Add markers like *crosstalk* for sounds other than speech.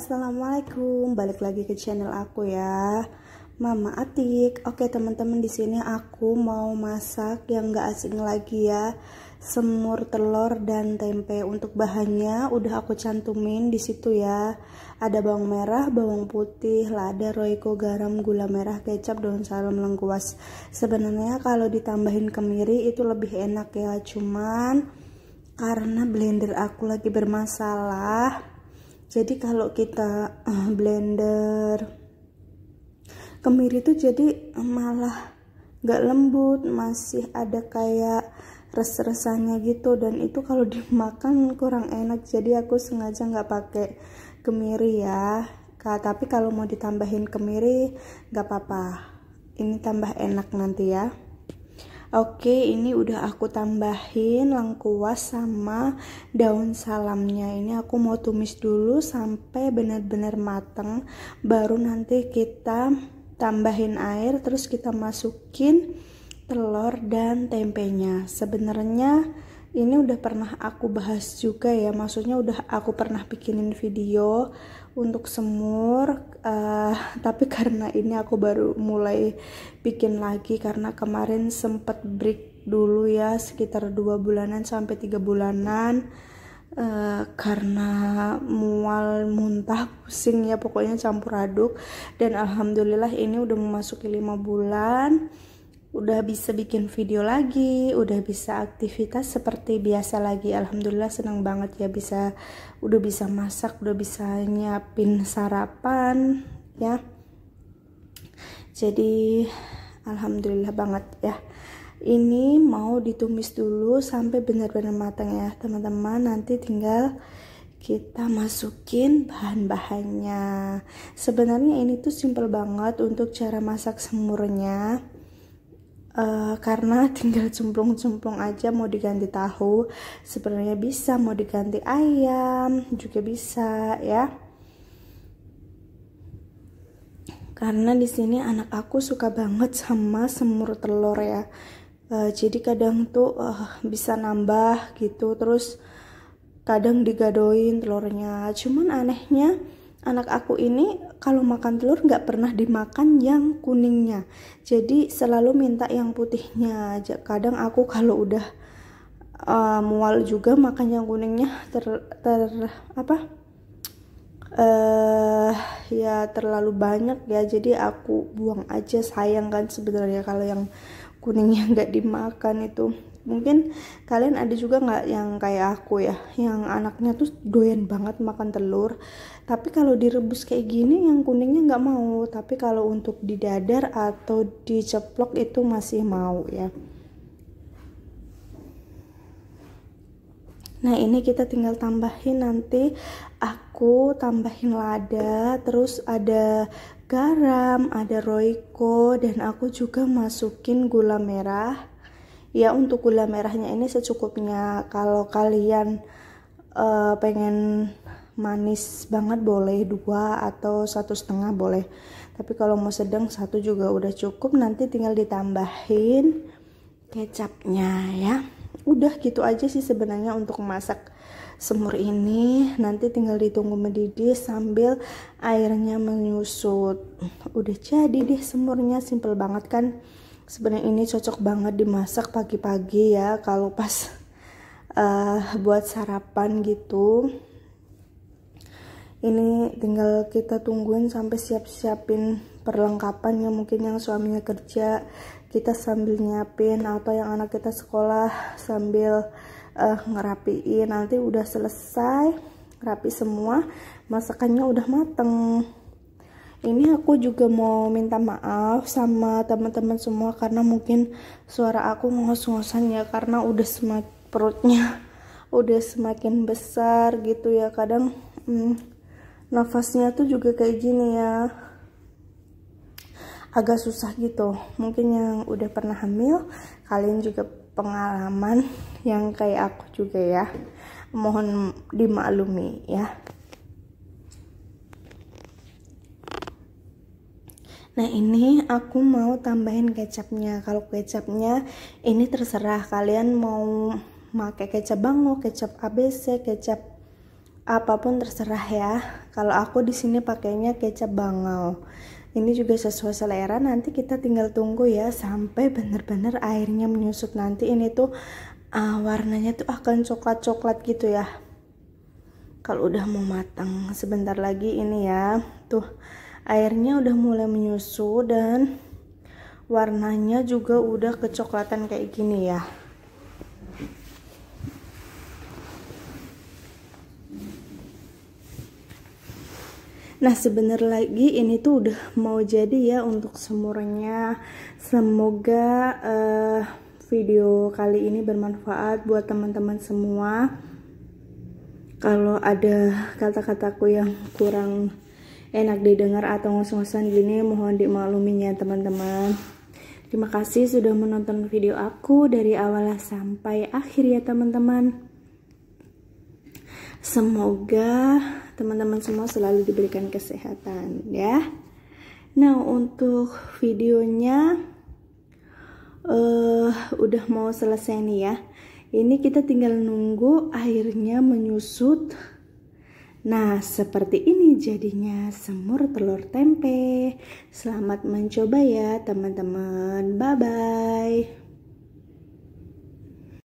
assalamualaikum balik lagi ke channel aku ya Mama Atik oke teman-teman di sini aku mau masak yang gak asing lagi ya semur telur dan tempe untuk bahannya udah aku cantumin di situ ya ada bawang merah bawang putih lada royco garam gula merah kecap daun salam lengkuas sebenarnya kalau ditambahin kemiri itu lebih enak ya cuman karena blender aku lagi bermasalah jadi kalau kita eh, blender kemiri itu jadi malah nggak lembut masih ada kayak res-resannya gitu dan itu kalau *laughs* dimakan kurang enak jadi aku sengaja nggak pakai kemiri ya tapi kalau mau ditambahin kemiri nggak apa-apa ini tambah enak nanti ya Oke, ini udah aku tambahin lengkuas sama daun salamnya. Ini aku mau tumis dulu sampai benar-benar mateng. Baru nanti kita tambahin air, terus kita masukin telur dan tempenya. Sebenarnya ini udah pernah aku bahas juga ya maksudnya udah aku pernah bikinin video untuk semur uh, tapi karena ini aku baru mulai bikin lagi karena kemarin sempat break dulu ya sekitar dua bulanan sampai tiga bulanan Uh, karena mual muntah pusing ya pokoknya campur aduk dan alhamdulillah ini udah memasuki lima bulan udah bisa bikin video lagi, udah bisa aktivitas seperti biasa lagi. Alhamdulillah senang banget ya bisa udah bisa masak, udah bisa nyiapin sarapan ya. Jadi alhamdulillah banget ya. Ini mau ditumis dulu sampai benar-benar matang ya, teman-teman. Nanti tinggal kita masukin bahan-bahannya. Sebenarnya ini tuh simple banget untuk cara masak semurnya Uh, karena *laughs* tinggal cemplung-cemplung aja mau diganti tahu sebenarnya bisa mau diganti ayam juga bisa ya karena di sini anak aku suka banget sama semur telur ya uh, jadi kadang tuh uh, bisa nambah gitu terus kadang digadoin telurnya cuman anehnya anak aku ini kalau makan telur nggak pernah dimakan yang kuningnya jadi selalu minta yang putihnya kadang aku kalau udah uh, mual juga makan yang kuningnya ter ter apa eh uh, ya terlalu banyak ya jadi aku buang aja sayang kan sebenarnya kalau yang kuningnya nggak dimakan itu mungkin kalian ada juga nggak yang kayak aku ya yang anaknya tuh doyan banget makan telur tapi kalau direbus kayak gini yang kuningnya nggak mau tapi kalau untuk didadar atau diceplok itu masih mau ya Nah ini kita tinggal tambahin nanti aku tambahin lada terus ada garam ada roiko dan aku juga masukin gula merah ya untuk gula merahnya ini secukupnya kalau kalian uh, pengen manis banget boleh dua atau satu setengah boleh tapi kalau mau sedang satu juga udah cukup nanti tinggal ditambahin kecapnya ya udah gitu aja sih sebenarnya untuk masak semur ini nanti tinggal ditunggu mendidih sambil airnya menyusut udah jadi deh semurnya simple banget kan sebenarnya ini cocok banget dimasak pagi-pagi ya kalau pas uh, *laughs* buat sarapan gitu ini tinggal kita tungguin sampai siap-siapin perlengkapan perlengkapannya mungkin yang suaminya kerja kita sambil nyiapin atau yang anak kita sekolah sambil uh, ngerapiin nanti udah selesai rapi semua masakannya udah mateng ini aku juga mau minta maaf sama teman-teman semua karena mungkin suara aku ngos-ngosan ya karena udah semak perutnya *laughs* udah semakin besar gitu ya kadang hmm, nafasnya tuh juga kayak gini ya agak susah gitu mungkin yang udah pernah hamil kalian juga pengalaman yang kayak aku juga ya mohon dimaklumi ya Nah ini aku mau tambahin kecapnya. Kalau kecapnya ini terserah kalian mau pakai kecap bango, kecap ABC, kecap apapun terserah ya. Kalau aku di sini pakainya kecap bangau. Ini juga sesuai selera. Nanti kita tinggal tunggu ya sampai benar-benar airnya menyusut. Nanti ini tuh uh, warnanya tuh akan coklat-coklat gitu ya. Kalau udah mau matang, sebentar lagi ini ya. Tuh airnya udah mulai menyusu dan warnanya juga udah kecoklatan kayak gini ya Nah sebener lagi ini tuh udah mau jadi ya untuk semurnya Semoga uh, video kali ini bermanfaat buat teman-teman semua Kalau ada kata-kataku yang kurang enak didengar atau ngos-ngosan gini mohon dimakluminya teman-teman terima kasih sudah menonton video aku dari awal sampai akhir ya teman-teman semoga teman-teman semua selalu diberikan kesehatan ya nah untuk videonya uh, udah mau selesai nih ya ini kita tinggal nunggu airnya menyusut Nah, seperti ini jadinya semur telur tempe. Selamat mencoba ya, teman-teman. Bye bye.